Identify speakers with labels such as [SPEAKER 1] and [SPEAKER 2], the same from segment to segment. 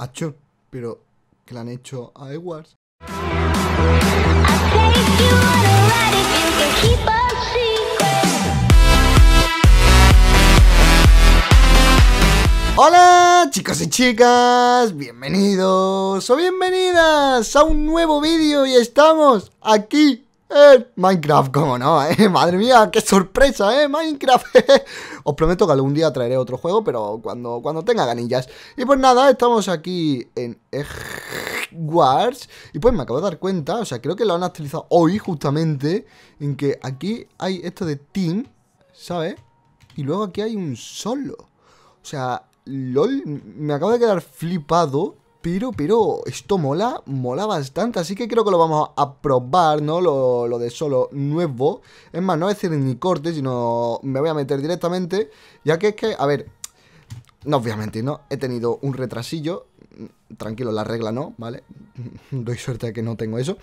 [SPEAKER 1] Acho, pero que le han hecho a Edwards. Hola chicos y chicas, bienvenidos o bienvenidas a un nuevo vídeo y estamos aquí eh, Minecraft, cómo no, eh. Madre mía, qué sorpresa, eh. Minecraft. Os prometo que algún día traeré otro juego, pero cuando, cuando tenga ganillas. Y pues nada, estamos aquí en Wars. Y pues me acabo de dar cuenta, o sea, creo que lo han actualizado hoy justamente. En que aquí hay esto de Team, ¿sabes? Y luego aquí hay un solo. O sea, LOL, me acabo de quedar flipado pero, pero, esto mola, mola bastante, así que creo que lo vamos a probar, ¿no? Lo, de solo nuevo. Es más, no voy a decir ni corte, sino me voy a meter directamente, ya que es que, a ver, no obviamente, ¿no? He tenido un retrasillo, tranquilo, la regla no, ¿vale? Doy suerte de que no tengo eso.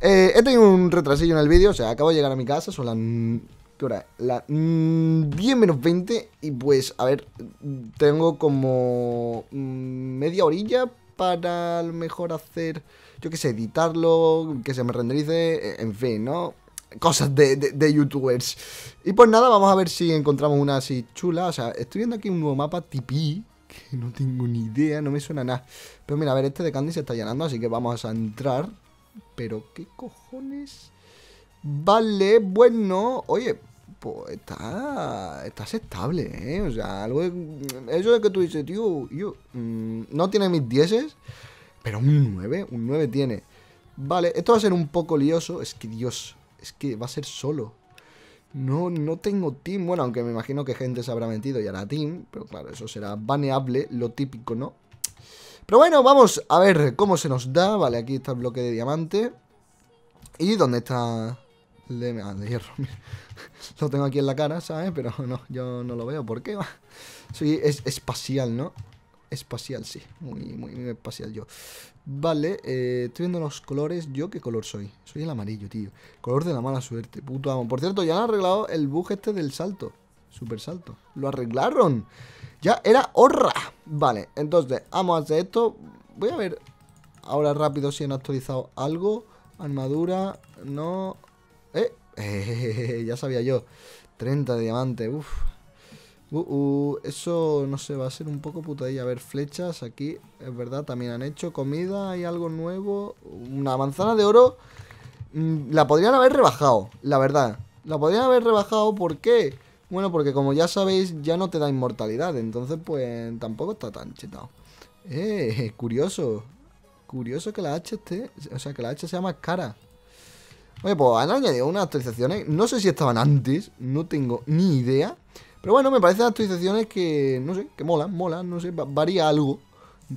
[SPEAKER 1] Eh, he tenido un retrasillo en el vídeo, o sea, acabo de llegar a mi casa, son las... ¿Qué hora es? La 10 menos 20 y pues, a ver, tengo como media orilla para a lo mejor hacer, yo qué sé, editarlo, que se me renderice, e, en fin, ¿no? Cosas de, de, youtubers. Y pues nada, vamos a ver si encontramos una así chula. O sea, estoy viendo aquí un nuevo mapa Tipi, que no tengo ni idea, no me suena nada. Pero mira, a ver, este de Candy se está llenando, así que vamos a entrar. Pero, ¿qué cojones? Vale, bueno, oye, pues está, estás estable, ¿eh? O sea, algo de, eso de que tú dices, tío, yo, mm, no tiene mis dieces, pero un 9, un 9 tiene. Vale, esto va a ser un poco lioso, es que Dios, es que va a ser solo. No, no tengo team, bueno, aunque me imagino que gente se habrá metido y hará team, pero claro, eso será baneable, lo típico, ¿no? Pero bueno, vamos a ver cómo se nos da, vale, aquí está el bloque de diamante. ¿Y dónde está...? Ah, de hierro. lo tengo aquí en la cara, ¿sabes? Pero no, yo no lo veo. ¿Por qué? Soy es, espacial, ¿no? Espacial, sí. Muy, muy, muy espacial yo. Vale, eh, estoy viendo los colores. ¿Yo qué color soy? Soy el amarillo, tío. Color de la mala suerte. Puto amo. Por cierto, ya han arreglado el bug este del salto. Super salto. Lo arreglaron. Ya era horra. Vale, entonces, vamos a hacer esto. Voy a ver ahora rápido si han actualizado algo. Armadura, no. Eh, ya sabía yo. 30 de diamante, uff. Uh, uh, eso, no sé, va a ser un poco putadilla. A ver, flechas aquí, es verdad, también han hecho comida, hay algo nuevo. Una manzana de oro mm, la podrían haber rebajado, la verdad. La podrían haber rebajado, ¿por qué? Bueno, porque como ya sabéis, ya no te da inmortalidad, entonces pues tampoco está tan chetado. Eh, curioso. Curioso que la H esté, o sea, que la H sea más cara. Oye, pues han añadido unas actualizaciones. No sé si estaban antes, no tengo ni idea. Pero bueno, me parecen actualizaciones que, no sé, que molan, mola no sé, varía algo.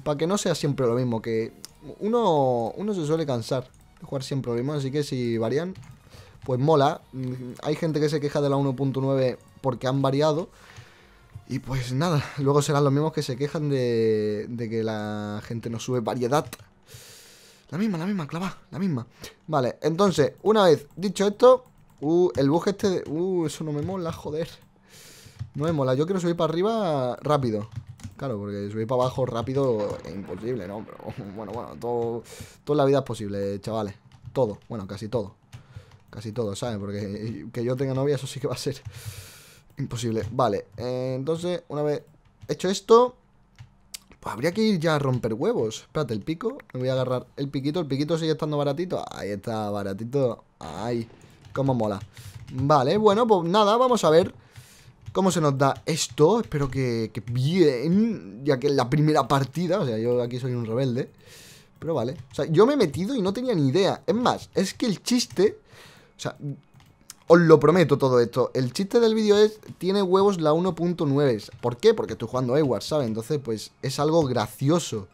[SPEAKER 1] Para que no sea siempre lo mismo, que uno, se suele cansar de jugar siempre lo mismo. Así que si varían, pues mola. Mm, hay gente que se queja de la 1.9 porque han variado. Y pues nada, luego serán los mismos que se quejan de, de que la gente no sube variedad la misma, la misma, clava, la misma Vale, entonces, una vez dicho esto Uh, el buje este de... Uh, eso no me mola, joder No me mola, yo quiero subir para arriba rápido Claro, porque subir para abajo rápido es imposible, ¿no? bueno, bueno, todo, toda la vida es posible, chavales Todo, bueno, casi todo Casi todo, ¿sabes? Porque que yo tenga novia eso sí que va a ser imposible Vale, eh, entonces, una vez hecho esto pues habría que ir ya a romper huevos. Espérate, el pico. Me voy a agarrar el piquito. El piquito sigue estando baratito. Ahí está, baratito. Ay, cómo mola. Vale, bueno, pues nada, vamos a ver cómo se nos da esto. Espero que, que bien, ya que la primera partida. O sea, yo aquí soy un rebelde. Pero vale. O sea, yo me he metido y no tenía ni idea. Es más, es que el chiste... O sea, os lo prometo todo esto. El chiste del vídeo es, tiene huevos la 1.9. ¿Por qué? Porque estoy jugando Ewar, ¿sabes? Entonces, pues es algo gracioso.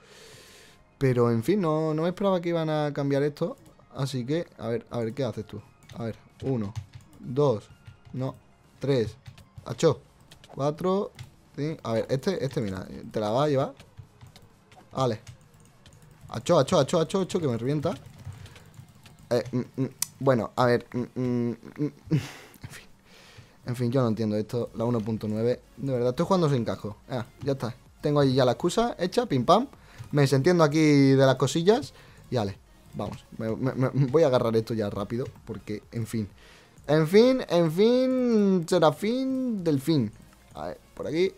[SPEAKER 1] Pero, en fin, no, no me esperaba que iban a cambiar esto. Así que, a ver, a ver, ¿qué haces tú? A ver, uno, dos, no, tres, acho, cuatro, A ver, este, este, mira, te la va a llevar. Vale. Acho, acho, acho, acho, achó que me revienta. Eh, mm, mm, bueno, a ver. Mm, mm, mm, en, fin. en fin, yo no entiendo esto. La 1.9. De verdad, estoy jugando sin casco. Ah, ya está. Tengo ahí ya la excusa hecha, pim pam. Me desentiendo aquí de las cosillas. Y ale, vamos. voy a agarrar esto ya rápido. Porque, en fin. En fin, en fin. del fin A ver, por aquí.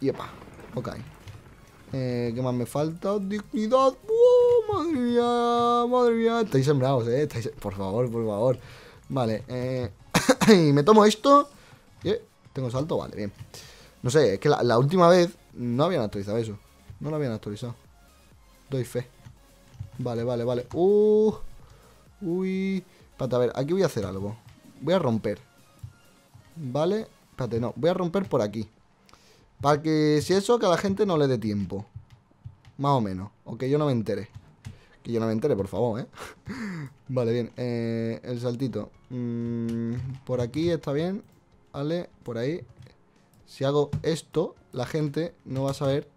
[SPEAKER 1] Y epa. Ok. Eh, ¿Qué más me falta? Dignidad madre mía, madre mía, estáis sembrados, eh, por favor, por favor. Vale, eh... y me tomo esto. Eh, ¿Tengo salto? Vale, bien. No sé, es que la, última vez no habían actualizado eso. No lo habían actualizado. Doy fe. Vale, vale, vale. Uh, uy. Espérate, a ver, aquí voy a hacer algo. Voy a romper. Vale. Espérate, no. Voy a romper por aquí. Para que si eso, que a la gente no le dé tiempo. Más o menos. O que yo no me entere. Que yo no me entere, por favor, ¿eh? vale, bien. Eh, el saltito. Mm, por aquí está bien. Vale, por ahí. Si hago esto, la gente no va a saber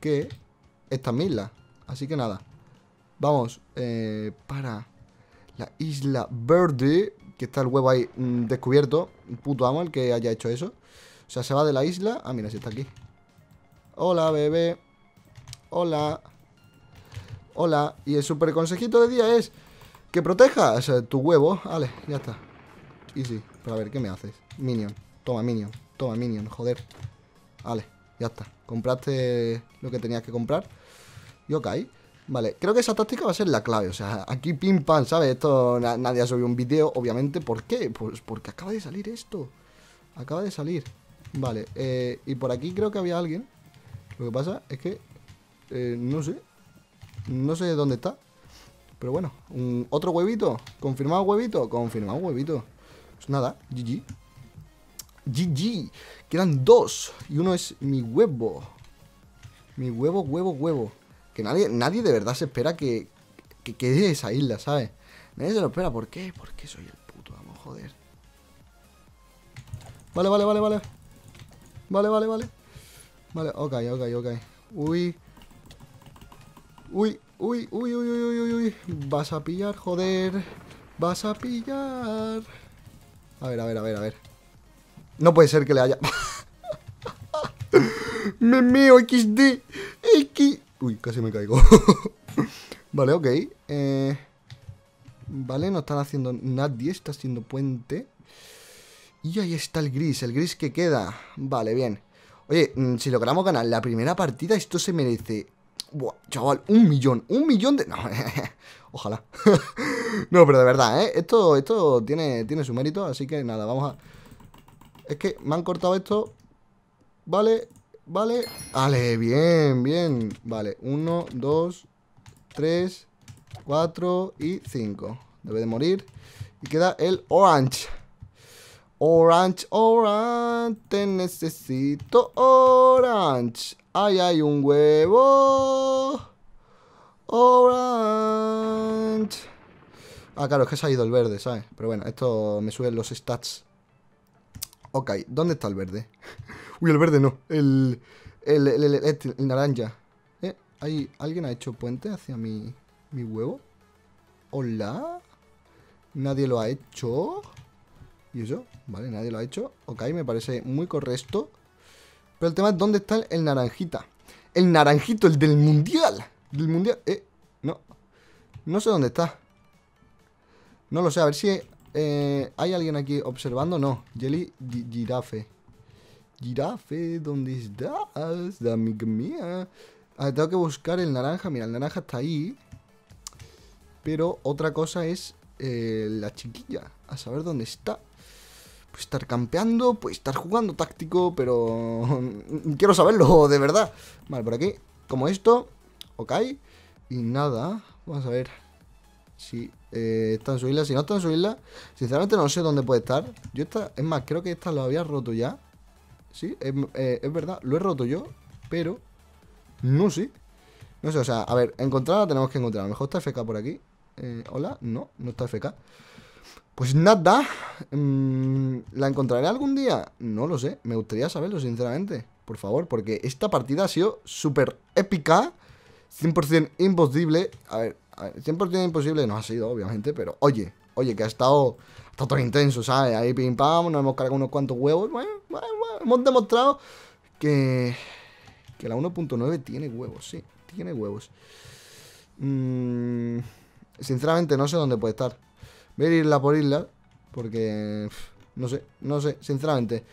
[SPEAKER 1] que esta es isla. Así que nada. Vamos eh, para la isla verde. Que está el huevo ahí mm, Descubierto, descubierto. Puto amo el que haya hecho eso. O sea, se va de la isla. Ah, mira, si está aquí. Hola, bebé. Hola. Hola. Y el super consejito de día es que protejas eh, tu huevo. Vale, ya está. Easy. Pero a ver, ¿qué me haces? Minion. Toma, Minion. Toma, Minion. Joder. Vale, ya está. Compraste lo que tenías que comprar. Y ok. Vale, creo que esa táctica va a ser la clave. O sea, aquí pim pam, ¿sabes? Esto nadie ha subido un vídeo, obviamente. ¿Por qué? Pues porque acaba de salir esto. Acaba de salir. Vale, eh, y por aquí creo que había alguien. Lo que pasa es que... Eh, no sé, no sé dónde está. Pero bueno, otro huevito. Confirmado huevito. Confirmado huevito. Pues nada, GG. GG. Quedan dos. Y uno es mi huevo. Mi huevo, huevo, huevo. Que nadie, nadie de verdad se espera que, que quede esa isla, ¿sabes? Nadie se lo espera. ¿Por qué? Porque soy el puto amo, joder. Vale, vale, vale, vale. Vale, vale, vale. Vale, ok, ok, ok. Uy. Uy, uy, uy, uy, uy, uy, uy. Vas a pillar, joder. Vas a pillar. A ver, a ver, a ver, a ver. No puede ser que le haya... me meo, XD. X... Uy, casi me caigo. vale, ok. Eh, vale, no están haciendo... Nadie está haciendo puente. Y ahí está el gris, el gris que queda. Vale, bien. Oye, mm, si logramos ganar la primera partida, esto se merece chaval, un millón, un millón de... No, ojalá. no, pero de verdad, ¿eh? Esto, esto tiene, tiene su mérito, así que nada, vamos a... Es que me han cortado esto. Vale, vale. Vale, bien, bien. Vale, uno, dos, tres, cuatro y cinco. Debe de morir. Y queda el orange. Orange, Orange, te necesito Orange. Ahí hay un huevo. Orange. Ah, claro, es que se ha ido el verde, ¿sabes? Pero bueno, esto me sube los stats. Ok, ¿dónde está el verde? Uy, el verde no. El, el, este, naranja. Eh, ¿Hay, ¿Alguien ha hecho puente hacia mi, mi huevo? ¿Hola? ¿Nadie lo ha hecho? ¿Y eso? Vale, nadie lo ha hecho. Ok, me parece muy correcto. Pero el tema es dónde está el naranjita. El naranjito, el del mundial. Del mundial. Eh, no. No sé dónde está. No lo sé. A ver si eh, hay alguien aquí observando. No. Jelly Girafe. Girafe, ¿dónde estás? Amiga mía. A ah, ver, tengo que buscar el naranja. Mira, el naranja está ahí. Pero otra cosa es eh, la chiquilla. A saber dónde está. Puede estar campeando, puede estar jugando táctico, pero quiero saberlo de verdad. Vale, por aquí, como esto, ok. Y nada, vamos a ver si eh, está en su isla. Si no está en su isla, sinceramente no sé dónde puede estar. Yo esta, es más, creo que esta lo había roto ya. Sí, es, eh, verdad, lo he roto yo, pero no sé. No sé, o sea, a ver, encontrarla tenemos que encontrar. A lo mejor está FK por aquí. Eh, hola, no, no está FK. Pues nada, mm, ¿la encontraré algún día? No lo sé, me gustaría saberlo, sinceramente, por favor, porque esta partida ha sido súper épica, 100% imposible, a ver, 100% imposible no ha sido, obviamente, pero oye, oye, que ha estado, ha todo intenso, ¿sabes? Ahí pim pam, nos hemos cargado unos cuantos huevos, hemos demostrado que, que la 1.9 tiene huevos, sí, tiene huevos. Mm, sinceramente no sé dónde puede estar. Voy irla por isla. Porque... No sé, no sé, sinceramente.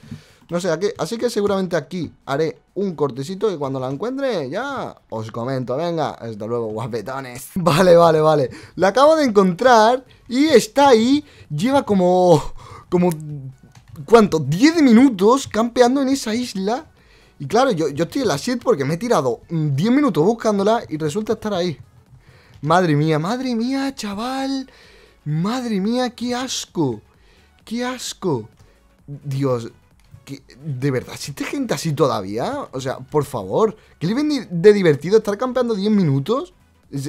[SPEAKER 1] No sé, así que seguramente aquí haré un cortecito y cuando la encuentre ya os comento. Venga, hasta luego, guapetones. Vale, vale, vale. La acabo de encontrar y está ahí. Lleva como... como... ¿Cuánto? 10 minutos campeando en esa isla. Y claro, yo, estoy en la shit porque me he tirado 10 minutos buscándola y resulta estar ahí. Madre mía, madre mía, chaval. Madre mía, qué asco. Qué asco. Dios, ¿De verdad existe gente así todavía? O sea, por favor. ¿Qué le ven de divertido estar campeando 10 minutos?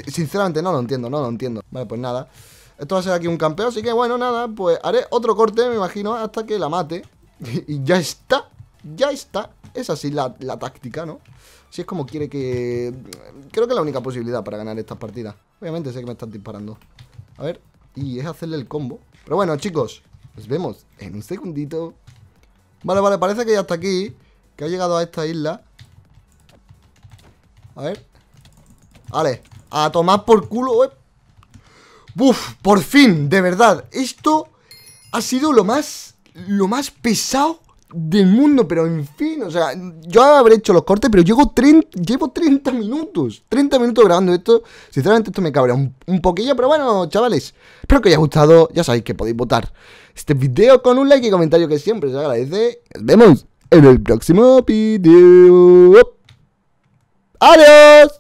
[SPEAKER 1] Sinceramente, no lo entiendo, no lo entiendo. Vale, pues nada. Esto va a ser aquí un campeón así que bueno, nada. Pues haré otro corte, me imagino, hasta que la mate. y ya está. Ya está. Es así la, la táctica, ¿no? Si es como quiere que... Creo que es la única posibilidad para ganar estas partidas. Obviamente sé que me están disparando. A ver, y es hacerle el combo. Pero bueno, chicos, nos vemos en un segundito. Vale, vale, parece que ya está aquí. Que ha llegado a esta isla. A ver. Vale, a tomar por culo. Eh. por fin, de verdad. Esto ha sido lo más... Lo más pesado del mundo, pero en fin, o sea, yo habré hecho los cortes, pero llevo 30, minutos, 30 minutos grabando esto. Sinceramente, esto me cabrea un, poquillo, pero bueno, chavales, espero que os haya gustado. Ya sabéis que podéis votar este vídeo con un like y comentario que siempre se agradece. Nos vemos en el próximo vídeo ¡Adiós!